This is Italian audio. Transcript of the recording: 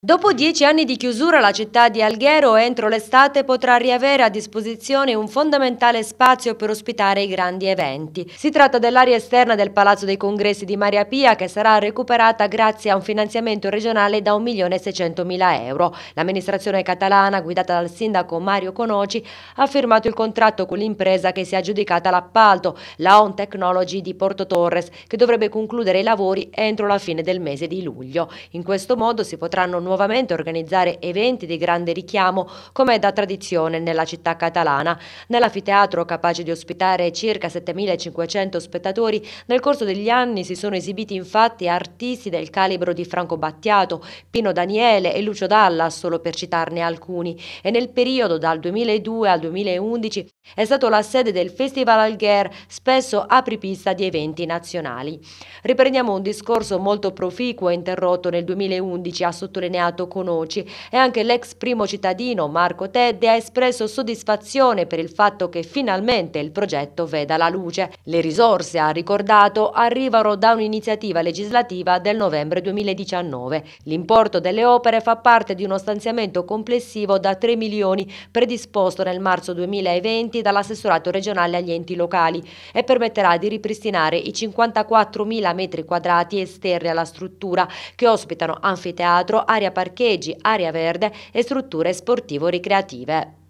Dopo dieci anni di chiusura la città di Alghero entro l'estate potrà riavere a disposizione un fondamentale spazio per ospitare i grandi eventi. Si tratta dell'area esterna del Palazzo dei Congressi di Maria Pia che sarà recuperata grazie a un finanziamento regionale da 1.600.000 euro. L'amministrazione catalana guidata dal sindaco Mario Conoci ha firmato il contratto con l'impresa che si è aggiudicata l'appalto, la On Technology di Porto Torres, che dovrebbe concludere i lavori entro la fine del mese di luglio. In questo modo si potranno nuovamente organizzare eventi di grande richiamo come da tradizione nella città catalana. Nell'anfiteatro, capace di ospitare circa 7.500 spettatori, nel corso degli anni si sono esibiti infatti artisti del calibro di Franco Battiato, Pino Daniele e Lucio Dalla, solo per citarne alcuni, e nel periodo dal 2002 al 2011 è stato la sede del Festival Alguer, spesso apripista di eventi nazionali. Riprendiamo un discorso molto proficuo interrotto nel 2011 a sottolineare Renato Conoci e anche l'ex primo cittadino Marco Tedde ha espresso soddisfazione per il fatto che finalmente il progetto veda la luce. Le risorse, ha ricordato, arrivano da un'iniziativa legislativa del novembre 2019. L'importo delle opere fa parte di uno stanziamento complessivo da 3 milioni predisposto nel marzo 2020 dall'assessorato regionale agli enti locali e permetterà di ripristinare i 54 mila metri quadrati esterni alla struttura che ospitano anfiteatro, aria area parcheggi, area verde e strutture sportivo-ricreative.